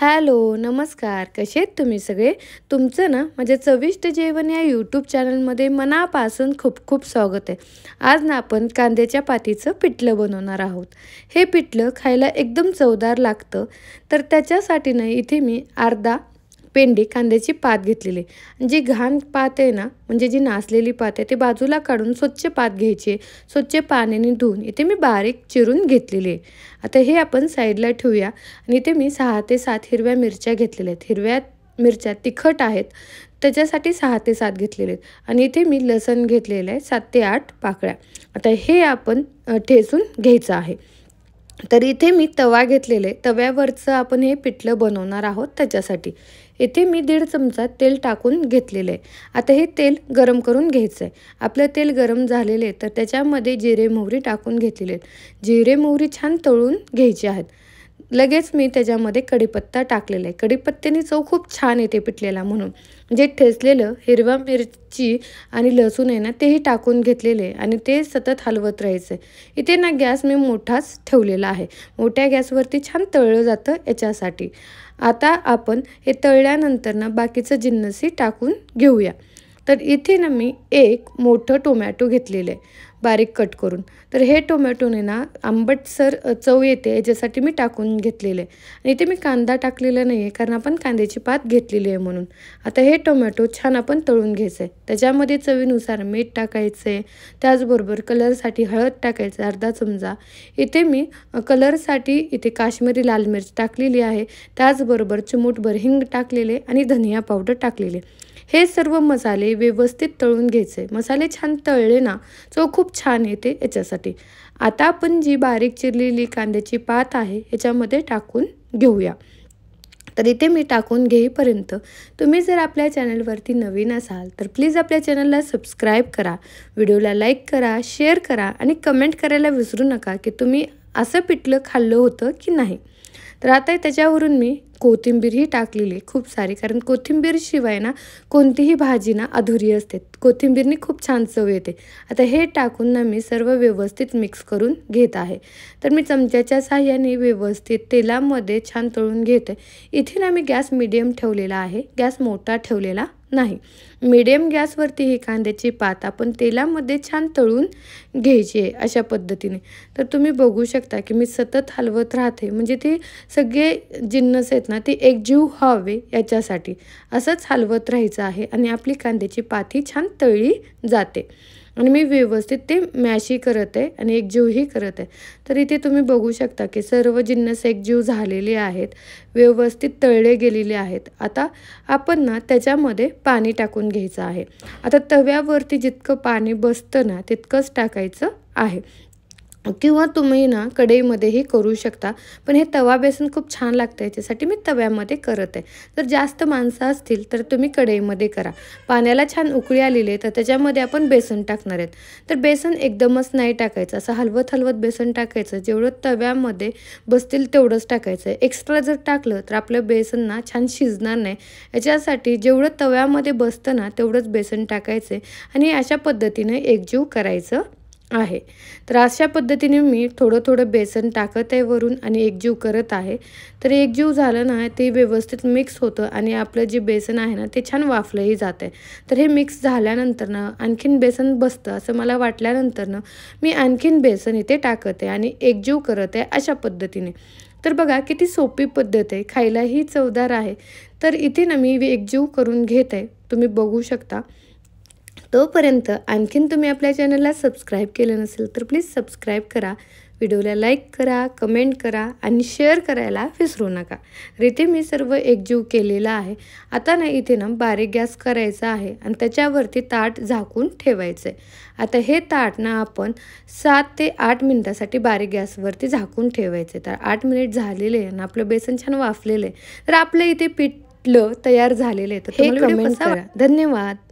hello नमस्कार कसे आहेत तुम्ही सगळे तुमचं ना म्हणजे चविष्ट जेवण या यूट्यूब चॅनलमध्ये मनापासून खूप खूप स्वागत आहे आज ना आपण कांद्याच्या पातीचं पिठलं बनवणार आहोत हे पिठलं खायला एकदम चवदार लागतं तर त्याच्यासाठी ना इथे मी अर्धा पेंडी कांद्याची पात घेतलेली जी घाण पात आहे ना म्हणजे जी नाचलेली पात आहे ती बाजूला काढून स्वच्छ पात घ्यायची स्वच्छ पाण्याने धुवून इथे मी बारीक चिरून घेतलेली आहे आता हे आपण साईडला ठेवूया आणि इथे मी सहा ते सात हिरव्या मिरच्या घेतलेल्या आहेत हिरव्या मिरच्या तिखट आहेत त्याच्यासाठी सहा ते सात घेतलेले आहेत आणि इथे मी लसण घेतलेलं आहे सात ते आठ पाकळ्या आता हे आपण ठेचून घ्यायचं आहे तर इथे मी तवा घेतलेले तव्यावरचं आपण हे पिठलं बनवणार आहोत त्याच्यासाठी इथे मी दीड चमचा तेल टाकून घेतलेलं आहे आता हे तेल गरम करून घ्यायचं आहे आपलं तेल गरम झालेले आहे तर त्याच्यामध्ये जिरे मोहरी टाकून घेतलेले आहेत जिरे मोहरी छान तळून घ्यायची आहेत लगेच मी त्याच्यामध्ये कढीपत्ता टाकलेला आहे कढीपत्त्याने चव खूप छान येते पिटलेला म्हणून जे ठेचलेलं हिरवा मिरची आणि लसूण आहे ना तेही टाकून घेतलेले आणि ते सतत हलवत राहायचं आहे इथे ना गॅस मी मोठाच ठेवलेला आहे मोठ्या गॅसवरती छान तळलं जातं याच्यासाठी आता आपण हे तळल्यानंतर ना बाकीचं जिन्नसी टाकून घेऊया तर इथे ना मी एक मोठं टोमॅटो घेतलेलं आहे बारीक कट करून तर हे टोमॅटोने ना आंबटसर चव येते याच्यासाठी मी टाकून घेतलेले आणि इथे मी कांदा टाकलेला नाही आहे कारण आपण कांद्याची पात घेतलेली आहे म्हणून आता हे टोमॅटो छान आपण तळून घ्यायचं आहे त्याच्यामध्ये चवीनुसार मीठ टाकायचं आहे त्याचबरोबर कलरसाठी हळद टाकायचं अर्धा चमचा इथे मी कलरसाठी इथे काश्मीरी लाल मिरची टाकलेली आहे त्याचबरोबर चिमूटभर हिंग टाकलेले आणि धनिया पावडर टाकलेले हे सर्व मसाले व्यवस्थित तळून घ्यायचे मसाले छान तळले ना चव खूप छान येते याच्यासाठी आता आपण जी बारीक चिरलेली कांद्याची पात आहे याच्यामध्ये टाकून घेऊया तर इथे मी टाकून घेईपर्यंत तुम्ही जर आपल्या चॅनलवरती नवीन असाल तर प्लीज आपल्या चॅनलला सबस्क्राईब करा व्हिडिओला लाईक करा शेअर करा आणि कमेंट करायला विसरू नका की तुम्ही असं पिठलं खाल्लं होतं की नाही तर आता त्याच्यावरून मी कोथिंबीरही टाकलेली खूप सारी कारण कोथिंबीरशिवाय ना कोणतीही भाजी ना अधुरी असते कोथिंबीरने खूप छान चव येते आता हे टाकून ना मी सर्व व्यवस्थित मिक्स करून घेत आहे तर मी चमच्याच्या साह्याने व्यवस्थित तेलामध्ये छान तळून घेते इथे ना मी गॅस मिडियम ठेवलेला आहे गॅस मोठा ठेवलेला नाही मिडियम गॅसवरती ही कांद्याची पात आपण तेलामध्ये छान तळून घ्यायची आहे अशा पद्धतीने तर तुम्ही बघू शकता की मी सतत हलवत राहते म्हणजे ते सगळे जिन्नस आहेत ना ते एकजीव व्हावे याच्यासाठी असंच हलवत राहायचं आहे आणि आपली कांद्याची पात ही छान तळली जाते आणि मी व्यवस्थित ते मॅशही करत आहे आणि एक जीवही करत आहे तर इथे तुम्ही बघू शकता की सर्व जिन्नस एक जीव झालेले आहेत व्यवस्थित तळले गेलेले आहेत आता आपण ना त्याच्यामध्ये पाणी टाकून घ्यायचं आहे आता तव्यावरती जितकं पाणी बसतं ना तितकंच टाकायचं आहे किंवा तुम्ही ना कढईमध्येही करू शकता पण हे तवा बेसन खूप छान लागतं याच्यासाठी मी तव्यामध्ये करत आहे जर जास्त माणसं असतील तर तुम्ही कढईमध्ये करा पाण्याला छान उकळी आलेली आहे तर त्याच्यामध्ये आपण बेसन टाकणार आहेत तर बेसन एकदमच नाही टाकायचं असं हलवत हलवत बेसन टाकायचं जेवढं तव्यामध्ये बसतील तेवढंच टाकायचं आहे एक्स्ट्रा जर टाकलं तर आपलं बेसन ना छान शिजणार नाही याच्यासाठी जेवढं तव्यामध्ये बसतं ना तेवढंच बेसन टाकायचं आणि अशा पद्धतीने एकजीव करायचं आहे तर अशा पद्धतीने मी थोडं थोडं बेसन टाकत आहे वरून आणि एकजीव करत आहे तर एकजीव झालं ना ते व्यवस्थित मिक्स होतं आणि आपलं जे बेसन आहे ना ते छान वाफलंही जात आहे तर हे मिक्स झाल्यानंतर ना आणखीन बेसन बसतं असं मला वाटल्यानंतर ना मी आणखीन बेसन इथे टाकत आहे आणि एकजीव करत आहे अशा पद्धतीने तर बघा किती सोपी पद्धत आहे खायलाही चवदार आहे तर इथे ना मी एकजीव करून घेत आहे तुम्ही बघू शकता तोपर्यंत आणखीन तुम्ही आपल्या चॅनलला सबस्क्राईब केलं नसेल तर प्लीज सबस्क्राईब करा व्हिडिओला लाईक करा कमेंट करा आणि शेअर करायला विसरू नका रिथे मी सर्व एकजीव केलेला आहे आता ना इथे ना बारीक गॅस करायचा आहे आणि त्याच्यावरती ताट झाकून ठेवायचं आहे आता हे ताट ना आपण सात ते आठ मिनिटासाठी बारीक गॅसवरती झाकून ठेवायचे तर आठ मिनिट झालेले आहे आणि आपलं बेसन छान वाफलेलं आहे तर आपलं इथे पिठलं तयार झालेलं आहे तर कमेंट करा धन्यवाद